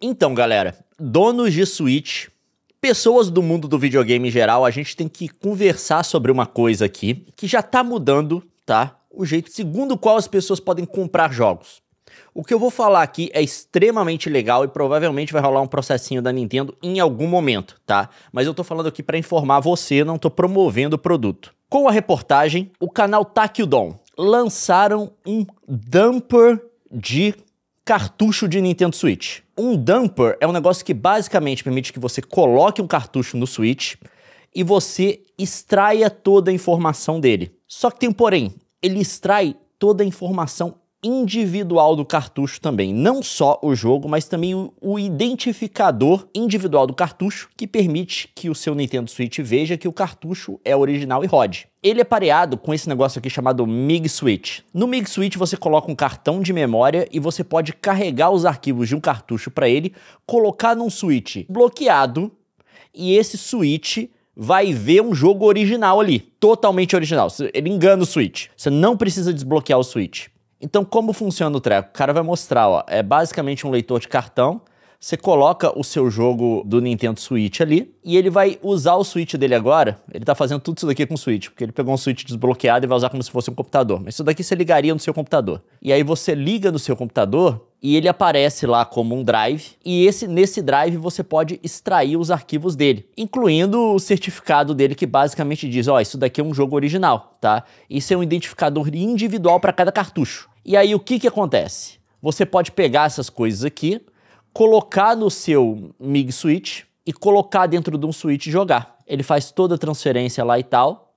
Então, galera, donos de Switch, pessoas do mundo do videogame em geral, a gente tem que conversar sobre uma coisa aqui que já tá mudando, tá? O jeito segundo o qual as pessoas podem comprar jogos. O que eu vou falar aqui é extremamente legal e provavelmente vai rolar um processinho da Nintendo em algum momento, tá? Mas eu tô falando aqui para informar você, não tô promovendo o produto. Com a reportagem, o canal Takildon lançaram um dumper de cartucho de Nintendo Switch. Um dumper é um negócio que basicamente permite que você coloque um cartucho no Switch e você extraia toda a informação dele. Só que tem um porém, ele extrai toda a informação individual do cartucho também, não só o jogo, mas também o, o identificador individual do cartucho que permite que o seu Nintendo Switch veja que o cartucho é original e rode ele é pareado com esse negócio aqui chamado MIG Switch. No MIG Switch você coloca um cartão de memória e você pode carregar os arquivos de um cartucho para ele, colocar num switch bloqueado e esse switch vai ver um jogo original ali, totalmente original. Ele engana o switch. Você não precisa desbloquear o switch. Então, como funciona o treco? O cara vai mostrar, ó, é basicamente um leitor de cartão. Você coloca o seu jogo do Nintendo Switch ali e ele vai usar o Switch dele agora. Ele tá fazendo tudo isso daqui com o Switch, porque ele pegou um Switch desbloqueado e vai usar como se fosse um computador. Mas isso daqui você ligaria no seu computador. E aí você liga no seu computador e ele aparece lá como um drive e esse nesse drive você pode extrair os arquivos dele, incluindo o certificado dele que basicamente diz, ó, oh, isso daqui é um jogo original, tá? Isso é um identificador individual para cada cartucho. E aí o que, que acontece? Você pode pegar essas coisas aqui, colocar no seu MIG switch e colocar dentro de um switch e jogar. Ele faz toda a transferência lá e tal,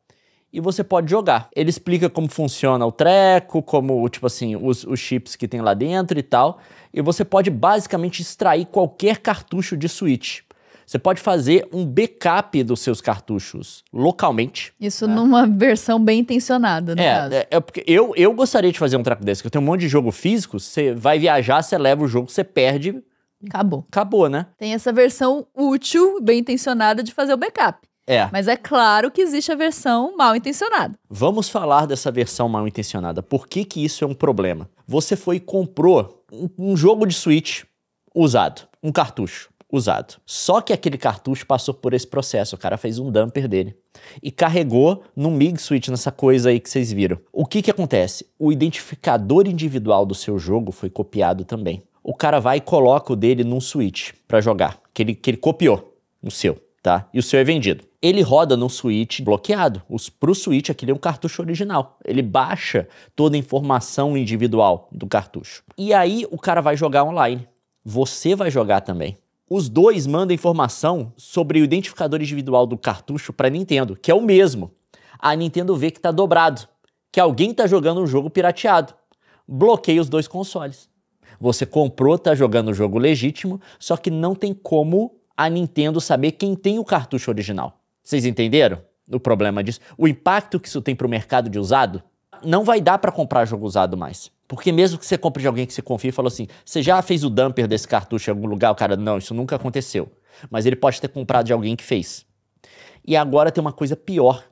e você pode jogar. Ele explica como funciona o treco, como, tipo assim, os, os chips que tem lá dentro e tal, e você pode basicamente extrair qualquer cartucho de switch. Você pode fazer um backup dos seus cartuchos localmente. Isso né? numa versão bem intencionada, no é, caso. É, é porque eu, eu gostaria de fazer um trap desse, eu tenho um monte de jogo físico, você vai viajar, você leva o jogo, você perde. Acabou. Acabou, né? Tem essa versão útil, bem intencionada de fazer o backup. É. Mas é claro que existe a versão mal intencionada. Vamos falar dessa versão mal intencionada. Por que, que isso é um problema? Você foi e comprou um, um jogo de Switch usado, um cartucho usado. Só que aquele cartucho passou por esse processo, o cara fez um dumper dele e carregou no MIG switch nessa coisa aí que vocês viram. O que que acontece? O identificador individual do seu jogo foi copiado também. O cara vai e coloca o dele num switch para jogar, que ele, que ele copiou o seu, tá? E o seu é vendido ele roda num switch bloqueado. Os, pro switch, aquele é um cartucho original. Ele baixa toda a informação individual do cartucho. E aí o cara vai jogar online. Você vai jogar também os dois mandam informação sobre o identificador individual do cartucho para Nintendo, que é o mesmo. A Nintendo vê que está dobrado, que alguém está jogando um jogo pirateado. Bloqueia os dois consoles. Você comprou, está jogando o um jogo legítimo, só que não tem como a Nintendo saber quem tem o cartucho original. Vocês entenderam o problema disso? O impacto que isso tem para o mercado de usado? Não vai dar para comprar jogo usado mais. Porque mesmo que você compre de alguém que você confia e falou assim, você já fez o dumper desse cartucho em algum lugar? O cara, não, isso nunca aconteceu. Mas ele pode ter comprado de alguém que fez. E agora tem uma coisa pior.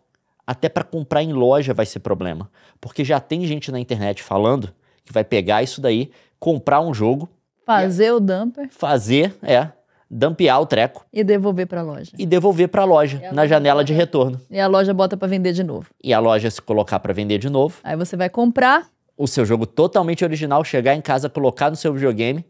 Até para comprar em loja vai ser problema. Porque já tem gente na internet falando que vai pegar isso daí, comprar um jogo. Fazer o dumper. Fazer, é. Dampear o treco. E devolver para a loja. E devolver para a loja, na janela de retorno. E a loja bota para vender de novo. E a loja se colocar para vender de novo. Aí você vai comprar, o seu jogo totalmente original, chegar em casa, colocar no seu videogame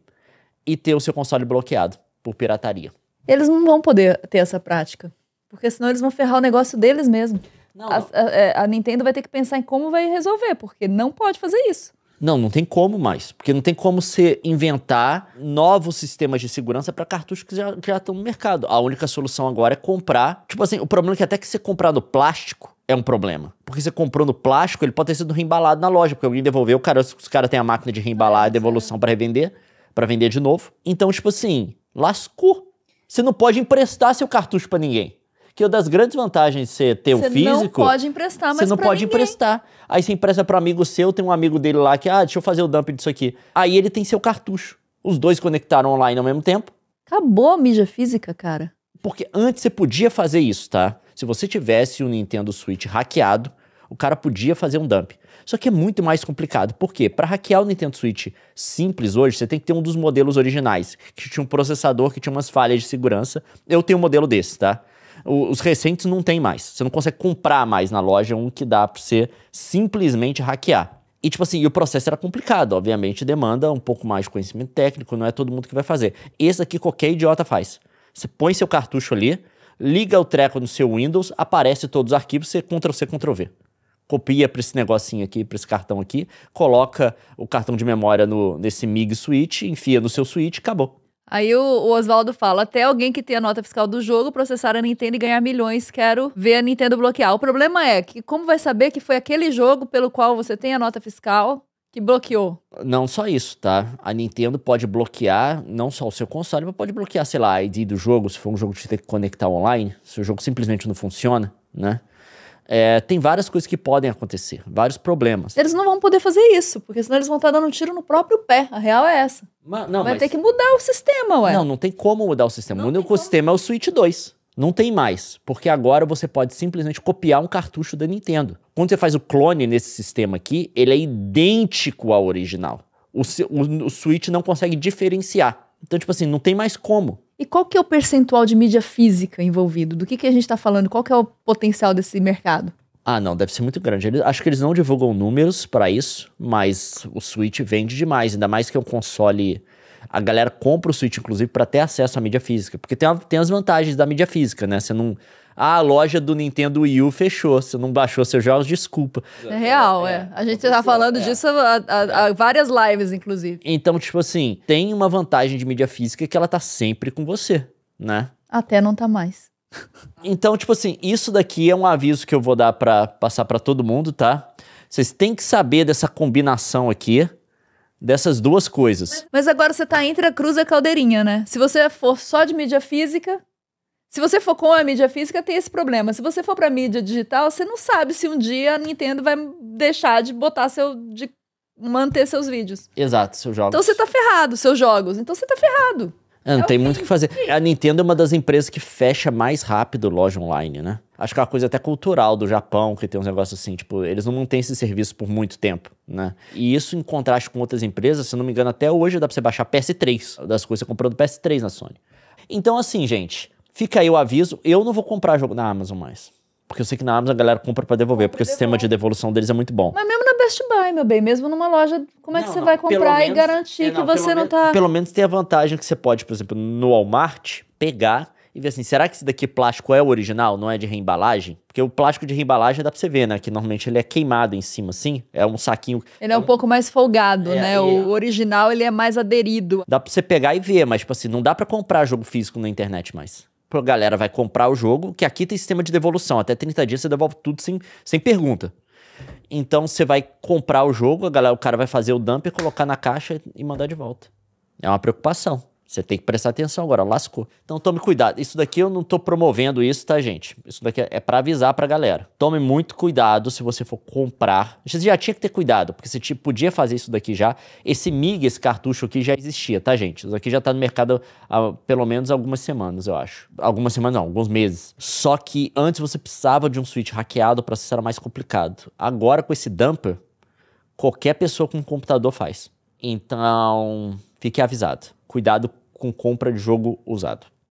e ter o seu console bloqueado por pirataria. Eles não vão poder ter essa prática, porque senão eles vão ferrar o negócio deles mesmo. Não, a, não. A, é, a, Nintendo vai ter que pensar em como vai resolver, porque não pode fazer isso. Não, não tem como mais, porque não tem como se inventar novos sistemas de segurança para cartuchos que já, que já estão no mercado. A única solução agora é comprar. Tipo assim, o problema é que até que você comprar no plástico, é um problema. Porque você comprou no plástico, ele pode ter sido reembalado na loja, porque alguém devolveu, cara, os caras têm a máquina de reembalar e é, devolução para revender, para vender de novo. Então, tipo assim, lascou. Você não pode emprestar seu cartucho para ninguém. Que é uma das grandes vantagens de você ter você o físico. Você não pode emprestar, mas Você não pode ninguém. emprestar. Aí você empresta para amigo seu, tem um amigo dele lá que, ah, deixa eu fazer o dump disso aqui. Aí ele tem seu cartucho. Os dois conectaram online ao mesmo tempo. Acabou a mídia física, cara. Porque antes você podia fazer isso, tá? Se você tivesse o Nintendo Switch hackeado, o cara podia fazer um dump. Só que é muito mais complicado. Por quê? Para hackear o Nintendo Switch simples hoje, você tem que ter um dos modelos originais, que tinha um processador que tinha umas falhas de segurança. Eu tenho um modelo desse, tá? Os recentes não tem mais. Você não consegue comprar mais na loja um que dá para você simplesmente hackear. E, tipo assim, o processo era complicado, obviamente demanda um pouco mais de conhecimento técnico, não é todo mundo que vai fazer. Esse aqui qualquer idiota faz. Você põe seu cartucho ali, liga o treco no seu Windows, aparece todos os arquivos, você Ctrl-C, Ctrl-V. Copia para esse negocinho aqui, para esse cartão aqui, coloca o cartão de memória no, nesse MIG switch, enfia no seu switch, acabou. Aí o, o Oswaldo fala: até alguém que tem a nota fiscal do jogo processar a Nintendo e ganhar milhões, quero ver a Nintendo bloquear. O problema é que, como vai saber que foi aquele jogo pelo qual você tem a nota fiscal e bloqueou. Não só isso, tá? A Nintendo pode bloquear não só o seu console, mas pode bloquear, sei lá, a ID do jogo, se for um jogo que você tem que conectar online, se o jogo simplesmente não funciona, né? É, tem várias coisas que podem acontecer, vários problemas. Eles não vão poder fazer isso, porque senão eles vão estar dando um tiro no próprio pé. A real é essa. Mas, não, Vai mas... ter que mudar o sistema, ué. Não, não tem como mudar o sistema. Não o único sistema é o Switch 2. Não tem mais, porque agora você pode simplesmente copiar um cartucho da Nintendo. Quando você faz o clone nesse sistema aqui, ele é idêntico ao original. O, o, o Switch não consegue diferenciar. Então, tipo assim, não tem mais como. E qual que é o percentual de mídia física envolvido? Do que, que a gente está falando? Qual que é o potencial desse mercado? Ah, não, deve ser muito grande. Eles, acho que eles não divulgam números para isso, mas o Switch vende demais, ainda mais que é um console a galera compra o Switch, inclusive, para ter acesso à mídia física. Porque tem, a, tem as vantagens da mídia física, né? Você não. Ah, a loja do Nintendo Wii U fechou. Você não baixou seus jogos, desculpa. É real, é. é. é a gente tá falando é. disso há várias lives, inclusive. Então, tipo assim, tem uma vantagem de mídia física que ela tá sempre com você, né? Até não tá mais. então, tipo assim, isso daqui é um aviso que eu vou dar para passar para todo mundo, tá? Vocês têm que saber dessa combinação aqui dessas duas coisas. Mas agora você tá entre a cruz e a caldeirinha, né? Se você for só de mídia física, se você for com a mídia física, tem esse problema. Se você for para mídia digital, você não sabe se um dia a Nintendo vai deixar de botar seu de manter seus vídeos. Exato, seus jogos. Então você tá ferrado, seus jogos. Então você tá ferrado. É, não é tem muito o que fazer. A Nintendo é uma das empresas que fecha mais rápido loja online, né? Acho que é uma coisa até cultural do Japão, que tem uns negócios assim, tipo, eles não mantêm esse serviço por muito tempo, né? E isso em contraste com outras empresas, se não me engano, até hoje dá pra você baixar PS3, das coisas que você comprou do PS3 na Sony. Então, assim, gente, fica aí o aviso, eu não vou comprar jogo na Amazon mais. Porque eu sei que na Amazon a galera compra para devolver, porque o sistema de devolução deles é muito bom. Mas mesmo na Best Buy, meu bem, mesmo numa loja, como é que você não, vai comprar menos, e garantir é, não, que você não está Pelo menos tem a vantagem que você pode, por exemplo, no Walmart, pegar e ver assim, será que esse daqui plástico é o original, não é de reembalagem? Porque o plástico de reembalagem dá pra você ver, né? Que normalmente ele é queimado em cima, assim. É um saquinho. Ele é um, um... pouco mais folgado, é, né? É. O original ele é mais aderido. Dá pra você pegar e ver, mas, tipo assim, não dá para comprar jogo físico na internet mais. A galera vai comprar o jogo, que aqui tem sistema de devolução. Até 30 dias você devolve tudo sem, sem pergunta. Então você vai comprar o jogo, galera, o cara vai fazer o dump, colocar na caixa e mandar de volta. É uma preocupação. Você tem que prestar atenção agora, lascou. Então tome cuidado. Isso daqui eu não estou promovendo isso, tá, gente? Isso daqui é para avisar para a galera. Tome muito cuidado se você for comprar. Você já tinha que ter cuidado, porque você podia fazer isso daqui já. Esse MIG, esse cartucho aqui já existia, tá, gente? Isso aqui já está no mercado há pelo menos algumas semanas, eu acho. Algumas semanas não, alguns meses. Só que antes você precisava de um switch hackeado, o processo era mais complicado. Agora com esse dumper, qualquer pessoa com um computador faz. Então, fique avisado cuidado com compra de jogo usado.